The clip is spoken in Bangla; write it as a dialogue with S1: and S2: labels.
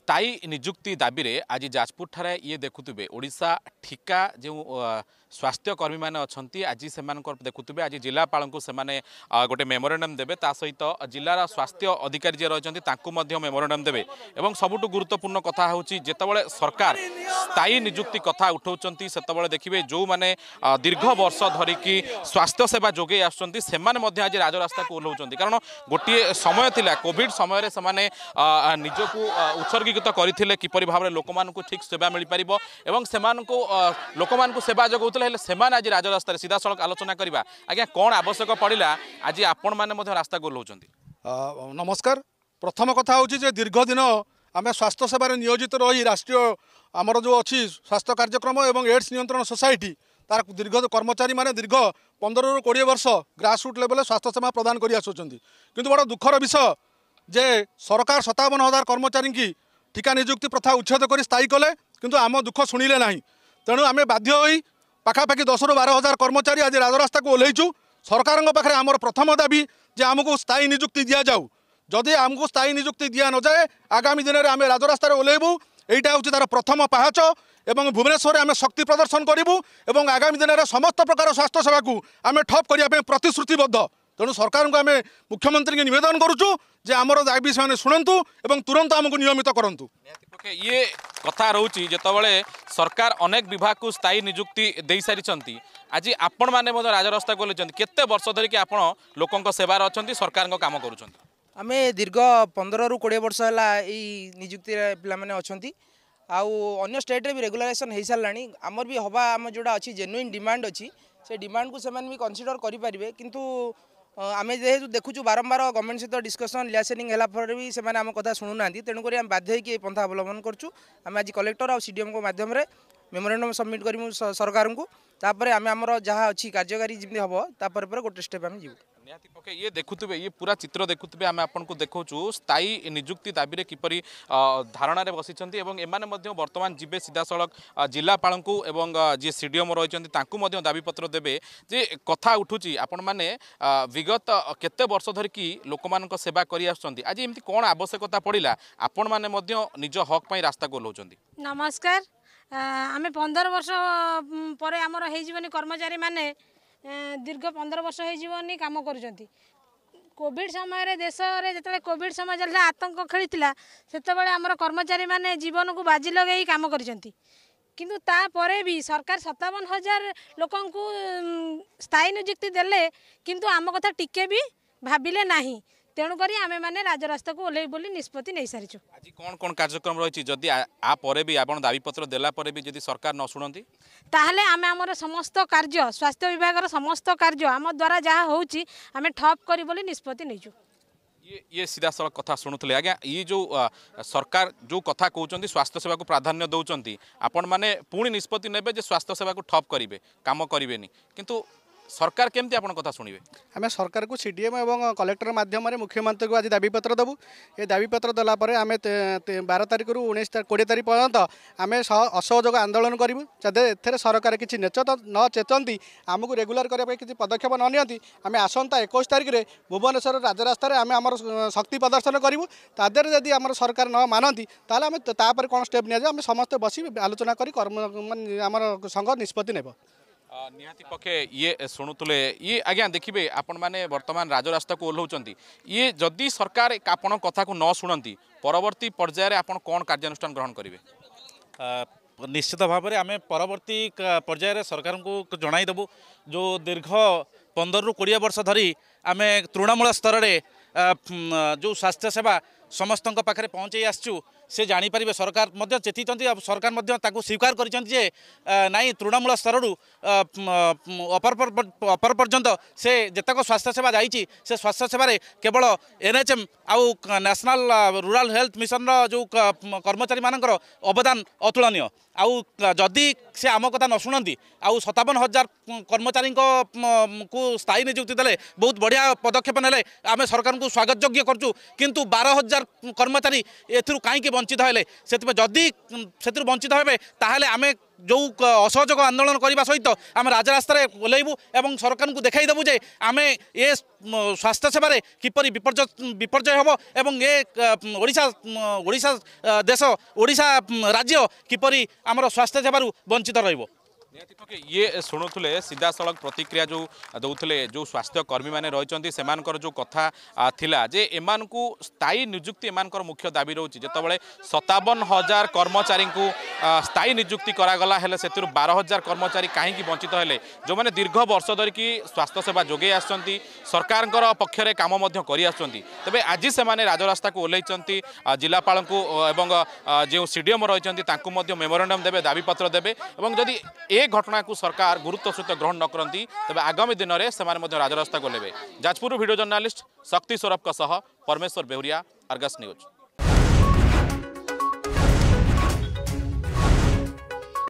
S1: ସ୍ଥାୟୀ ନିଯୁକ୍ତି ଦାବିରେ ଆଜି ଯାଜପୁରଠାରେ ଇଏ ଦେଖୁଥିବେ ଓଡ଼ିଶା ଠିକା ଯେଉଁ ସ୍ୱାସ୍ଥ୍ୟକର୍ମୀ ମାନେ ଅଛନ୍ତି ଆଜି ସେମାନଙ୍କର ଦେଖୁଥିବେ ଆଜି ଜିଲ୍ଲାପାଳଙ୍କୁ ସେମାନେ ଗୋଟେ ମେମୋରାଣ୍ଡମ୍ ଦେବେ ତା ସହିତ ଜିଲ୍ଲାର ସ୍ୱାସ୍ଥ୍ୟ ଅଧିକାରୀ ଯିଏ ରହିଛନ୍ତି ତାଙ୍କୁ ମଧ୍ୟ ମେମୋରାଣ୍ଡମ୍ ଦେବେ ଏବଂ ସବୁଠୁ ଗୁରୁତ୍ୱପୂର୍ଣ୍ଣ କଥା ହେଉଛି ଯେତେବେଳେ ସରକାର ସ୍ଥାୟୀ ନିଯୁକ୍ତି କଥା ଉଠାଉଛନ୍ତି ସେତେବେଳେ ଦେଖିବେ ଯେଉଁମାନେ ଦୀର୍ଘ ବର୍ଷ ଧରିକି ସ୍ୱାସ୍ଥ୍ୟ ସେବା ଯୋଗାଇ ଆସୁଛନ୍ତି ସେମାନେ ମଧ୍ୟ ଆଜି ରାଜରାସ୍ତାକୁ ଓହ୍ଲାଉଛନ୍ତି କାରଣ ଗୋଟିଏ ସମୟ ଥିଲା କୋଭିଡ଼ ସମୟରେ ସେମାନେ ନିଜକୁ ଉତ୍ସର୍ଗୀକୃତ କରିଥିଲେ କିପରି ଭାବରେ ଲୋକମାନଙ୍କୁ ଠିକ୍ ସେବା ମିଳିପାରିବ ଏବଂ ସେମାନଙ୍କୁ ଲୋକମାନଙ୍କୁ ସେବା ଯୋଗାଉଥିଲେ କହିଲେ ହେଲେ ସେମାନେ ଆଜି ରାଜରାସ୍ତାରେ ସିଧାସଳଖ ଆଲୋଚନା କରିବା ଆଜ୍ଞା କ'ଣ ଆବଶ୍ୟକ ପଡ଼ିଲା ଆଜି ଆପଣମାନେ ମଧ୍ୟ ରାସ୍ତାକୁ ଓହ୍ଲାଉଛନ୍ତି
S2: ନମସ୍କାର ପ୍ରଥମ କଥା ହେଉଛି ଯେ ଦୀର୍ଘ ଦିନ ଆମେ ସ୍ୱାସ୍ଥ୍ୟ ସେବାରେ ନିୟୋଜିତ ରହି ରାଷ୍ଟ୍ରୀୟ ଆମର ଯେଉଁ ଅଛି ସ୍ୱାସ୍ଥ୍ୟ କାର୍ଯ୍ୟକ୍ରମ ଏବଂ ଏଡ୍ସ ନିୟନ୍ତ୍ରଣ ସୋସାଇଟି ତାର ଦୀର୍ଘ କର୍ମଚାରୀମାନେ ଦୀର୍ଘ ପନ୍ଦରରୁ କୋଡ଼ିଏ ବର୍ଷ ଗ୍ରାସରୁଟ୍ ଲେଭଲରେ ସ୍ୱାସ୍ଥ୍ୟ ସେବା ପ୍ରଦାନ କରି ଆସୁଛନ୍ତି କିନ୍ତୁ ବଡ଼ ଦୁଃଖର ବିଷୟ ଯେ ସରକାର ସତାବନ ହଜାର କର୍ମଚାରୀଙ୍କୁ ଠିକା ନିଯୁକ୍ତି ପ୍ରଥା ଉଚ୍ଛେଦ କରି ସ୍ଥାୟୀ କଲେ କିନ୍ତୁ ଆମ ଦୁଃଖ ଶୁଣିଲେ ନାହିଁ ତେଣୁ ଆମେ ବାଧ୍ୟ ହୋଇ ପାଖାପାଖି ଦଶରୁ ବାର ହଜାର କର୍ମଚାରୀ ଆଜି ରାଜରାସ୍ତାକୁ ଓହ୍ଲେଇଛୁ ସରକାରଙ୍କ ପାଖରେ ଆମର ପ୍ରଥମ ଦାବି ଯେ ଆମକୁ ସ୍ଥାୟୀ ନିଯୁକ୍ତି ଦିଆଯାଉ ଯଦି ଆମକୁ ସ୍ଥାୟୀ ନିଯୁକ୍ତି ଦିଆ ନଯାଏ ଆଗାମୀ ଦିନରେ ଆମେ ରାଜରାସ୍ତାରେ ଓହ୍ଲେଇବୁ ଏଇଟା ହେଉଛି ତାର ପ୍ରଥମ ପାହାଚ এবং ভুবনেশ্বরে আমি শক্তি প্রদর্শন করবু এবং আগামী দিনের সমস্ত প্রকার স্বাস্থ্যসেবা আমি ঠপ করা প্রতিশ্রুতিবদ্ধ ତେଣୁ ସରକାରଙ୍କୁ ଆମେ ମୁଖ୍ୟମନ୍ତ୍ରୀଙ୍କୁ ନିବେଦନ କରୁଛୁ ଯେ ଆମର ଦାବି ସେମାନେ ଶୁଣନ୍ତୁ ଏବଂ ତୁରନ୍ତ ଆମକୁ ନିୟମିତ କରନ୍ତୁ
S1: ଇଏ କଥା ରହୁଛି ଯେତେବେଳେ ସରକାର ଅନେକ ବିଭାଗକୁ ସ୍ଥାୟୀ ନିଯୁକ୍ତି ଦେଇସାରିଛନ୍ତି ଆଜି ଆପଣମାନେ ମଧ୍ୟ ରାଜରାସ୍ତାକୁ ଓହ୍ଲାଇଛନ୍ତି କେତେ ବର୍ଷ ଧରିକି ଆପଣ ଲୋକଙ୍କ ସେବାରେ ଅଛନ୍ତି ସରକାରଙ୍କ କାମ କରୁଛନ୍ତି ଆମେ ଦୀର୍ଘ ପନ୍ଦରରୁ କୋଡ଼ିଏ ବର୍ଷ ହେଲା ଏଇ ନିଯୁକ୍ତିରେ ପିଲାମାନେ ଅଛନ୍ତି ଆଉ ଅନ୍ୟ ଷ୍ଟେଟ୍ରେ ବି ରେଗୁଲାରେସନ୍ ହୋଇସାରିଲାଣି ଆମର ବି ହେବା ଆମ ଯେଉଁଟା ଅଛି ଜେନୁଇନ୍ ଡିମାଣ୍ଡ ଅଛି ସେ ଡିମାଣ୍ଡକୁ ସେମାନେ ବି କନସିଡ଼ର କରିପାରିବେ କିନ୍ତୁ ଆମେ ଯେହେତୁ ଦେଖୁଛୁ ବାରମ୍ବାର ଗଭର୍ଣ୍ଣମେଣ୍ଟ ସହିତ ଡିସ୍କସନ୍ ଲିଆସେନିଂ ହେଲା ପରେ ବି ସେମାନେ ଆମ କଥା ଶୁଣୁନାହାନ୍ତି ତେଣୁକରି ଆମେ ବାଧ୍ୟ ହୋଇକି ଏହି ପନ୍ଥା ଅବଲମ୍ବନ କରୁଛୁ ଆମେ ଆଜି କଲେକ୍ଟର ଆଉ ସିଡିଏମ୍ଙ୍କ ମାଧ୍ୟମରେ ମେମୋରାଣ୍ଡମ୍ ସବମିଟ୍ କରିବୁ ସରକାରଙ୍କୁ ତାପରେ ଆମେ ଆମର ଯାହା ଅଛି କାର୍ଯ୍ୟକାରୀ ଯେମିତି ହେବ ତାପରେ ପରେ ଗୋଟେ ଷ୍ଟେପ୍ ଆମେ ଯିବୁ নিহতি পক্ষে ইয়ে দেখুবে ইয়ে পুরা চিত্র দেখুবে আমি আপনার দেখছু স্থায়ী নিযুক্তি দাবিরে কিপর ধারণার বসিছেন এবং এমানে বর্তমান যাবে সিধাসলখ জেলাপাল এবং যে সিডিএম রয়েছেন তাঁকু দাবিপত্র দেবে যে কথা উঠুছি আপন মানে বিগত কেতে বর্ষ ধরিকি লোক সেবা করে আসছেন আজ এমনি কোণ আবশ্যকতা পড়া আপন মানে নিজ হক পাই রাস্তা গোলাউন
S3: নমস্কার আমি পনেরো বর্ষ পরে আমার হয়েযি কর্মচারী মানে দীর্ঘ পনেরো বর্ষ হয়েযিবনি কাম করছেন কোভিড সময়ের দেশে যেত কোভিড সময় চলে আতঙ্ক খেলা সেতবে আমার কর্মচারী মানে জীবনক বাজি লগাই কাম করছেন কিন্তু তাপরে বি সরকার সতাবন হাজার লোক স্থায়ী নিযুক্তি দেলে কিন্তু আম কথা টিকে বি ভাবিলে না ତେଣୁକରି ଆମେମାନେ ରାଜରାସ୍ତାକୁ ଓହ୍ଲେଇ ବୋଲି ନିଷ୍ପତ୍ତି ନେଇସାରିଛୁ ଆଜି
S1: କ'ଣ କ'ଣ କାର୍ଯ୍ୟକ୍ରମ ରହିଛି ଯଦି ଆ ପରେ ବି ଆପଣ ଦାବିପତ୍ର ଦେଲା ପରେ ବି ଯଦି ସରକାର ନ ଶୁଣନ୍ତି
S3: ତାହେଲେ ଆମେ ଆମର ସମସ୍ତ କାର୍ଯ୍ୟ ସ୍ୱାସ୍ଥ୍ୟ ବିଭାଗର ସମସ୍ତ କାର୍ଯ୍ୟ ଆମ ଦ୍ୱାରା ଯାହା ହେଉଛି ଆମେ ଠପ୍ କରି ବୋଲି ନିଷ୍ପତ୍ତି ନେଇଛୁ
S1: ଇଏ ସିଧାସଳଖ କଥା ଶୁଣୁଥିଲେ ଆଜ୍ଞା ଇଏ ଯେଉଁ ସରକାର ଯେଉଁ କଥା କହୁଛନ୍ତି ସ୍ୱାସ୍ଥ୍ୟ ସେବାକୁ ପ୍ରାଧାନ୍ୟ ଦେଉଛନ୍ତି ଆପଣମାନେ ପୁଣି ନିଷ୍ପତ୍ତି ନେବେ ଯେ ସ୍ୱାସ୍ଥ୍ୟ ସେବାକୁ ଠପ୍ କରିବେ କାମ କରିବେନି କିନ୍ତୁ सरकार केमती आउँ कथा शुण
S2: आमे सरकारको सिडिएम ए कलेक्टर मुख्यमंत्री को आज दाबीपत्रबु ए दाबीपत्र देलापे बार तारिख रु उस किडिए तारिक पर्यन्त आमे असहयोग आंदोलन गरौँ जे ए सरकार कि नेच नचेतन् आमु रेगुलर पदक्षेप न निय आम आसन एकै तारिखेर भुवनेस रास्तै आम शक्ति प्रदर्शन गरौँ ता सरकार न मात्रै कम स्टेप निया बसि आलोचना संघ निष्पत्ति नब
S1: हा पक्ष इ सु इ आज्ञा देखि आपतमा राजाको ओहाउ यदि सरकार आपुण पर्वर्ती पर्यावरण आप कार्यनुष्ठान ग्रहण गरे निश्चित भावे पवर्ती
S4: पर्यावरण सरकारको जन जो दीर्घ रु कि वर्ष धरि आमे तृणमूल स्तर जो स्वास्थ्यसेवा समस्तै पहचे आसु সে জাঁপারে সরকার চেতি সরকার তাকে স্বীকার করেছেন যে নাই তৃণমূল স্তরর অপর পর্যন্ত সে যেতক স্বাস্থ্যসেবা যাই সে স্বাস্থ্যসেবার কেবল এনএচএম আউ ন্যাশনাল রুরাল হেলথ মিশনর যে কর্মচারী মান অবদান অতুলনীয় আউ যদি সে আম কথা ন শুণতি আউ সতাবন হাজার কর্মচারী কু স্থায়ী নিযুক্তি দেলে বহুত বড়িয়া পদক্ষেপ নেলে আমি সরকারকে স্বাগতযোগ্য করছু কিন্তু বার হাজার কর্মচারী এর কাইকি বঞ্চিত হলে সেপা যদি সেতু বঞ্চিত হবে তাহলে আমি ଯେଉଁ ଅସହଯୋଗ ଆନ୍ଦୋଳନ କରିବା ସହିତ ଆମେ ରାଜରାସ୍ତାରେ ଓହ୍ଲାଇବୁ ଏବଂ ସରକାରଙ୍କୁ ଦେଖାଇଦେବୁ ଯେ ଆମେ ଏ ସ୍ୱାସ୍ଥ୍ୟସେବାରେ କିପରି ବିପର୍ଯ୍ୟୟ ବିପର୍ଯ୍ୟୟ ହେବ ଏବଂ ଏ ଓଡ଼ିଶା ଓଡ଼ିଶା ଦେଶ ଓଡ଼ିଶା ରାଜ୍ୟ କିପରି ଆମର ସ୍ୱାସ୍ଥ୍ୟସେବାରୁ ବଞ୍ଚିତ ରହିବ
S1: ନିହାତି ପକ୍ଷେ ଇଏ ଶୁଣୁଥିଲେ ସିଧାସଳଖ ପ୍ରତିକ୍ରିୟା ଯେଉଁ ଦେଉଥିଲେ ଯେଉଁ ସ୍ୱାସ୍ଥ୍ୟକର୍ମୀମାନେ ରହିଛନ୍ତି ସେମାନଙ୍କର ଯେଉଁ କଥା ଥିଲା ଯେ ଏମାନଙ୍କୁ ସ୍ଥାୟୀ ନିଯୁକ୍ତି ଏମାନଙ୍କର ମୁଖ୍ୟ ଦାବି ରହୁଛି ଯେତେବେଳେ ସତାବନ ହଜାର କର୍ମଚାରୀଙ୍କୁ ସ୍ଥାୟୀ ନିଯୁକ୍ତି କରାଗଲା ହେଲେ ସେଥିରୁ ବାର ହଜାର କର୍ମଚାରୀ କାହିଁକି ବଞ୍ଚିତ ହେଲେ ଯେଉଁମାନେ ଦୀର୍ଘ ବର୍ଷ ଧରିକି ସ୍ୱାସ୍ଥ୍ୟସେବା ଯୋଗାଇ ଆସୁଛନ୍ତି ସରକାରଙ୍କର ପକ୍ଷରେ କାମ ମଧ୍ୟ କରିଆସୁଛନ୍ତି ତେବେ ଆଜି ସେମାନେ ରାଜରାସ୍ତାକୁ ଓହ୍ଲାଇଛନ୍ତି ଜିଲ୍ଲାପାଳଙ୍କୁ ଏବଂ ଯେଉଁ ସିଡିଏମ୍ ରହିଛନ୍ତି ତାଙ୍କୁ ମଧ୍ୟ ମେମୋରାଣ୍ଡମ୍ ଦେବେ ଦାବିପତ୍ର ଦେବେ ଏବଂ ଯଦି ଏ ଏ ଘଟଣାକୁ ସରକାର ଗୁରୁତ୍ୱ ସହିତ ଗ୍ରହଣ ନ କରନ୍ତି ତେବେ ଆଗାମୀ ଦିନରେ ସେମାନେ ମଧ୍ୟ ରାଜରାସ୍ତାକୁ ଓହ୍ଲେଇବେ ଯାଜପୁରରୁ ଭିଡ଼ିଓ ଜର୍ଣ୍ଣାଲିଷ୍ଟ ଶକ୍ତି ସୌରଭଙ୍କ ସହ ପରମେଶ୍ୱର ବେହୁରିଆ ଆର୍ଗସ୍ ନ୍ୟୁଜ୍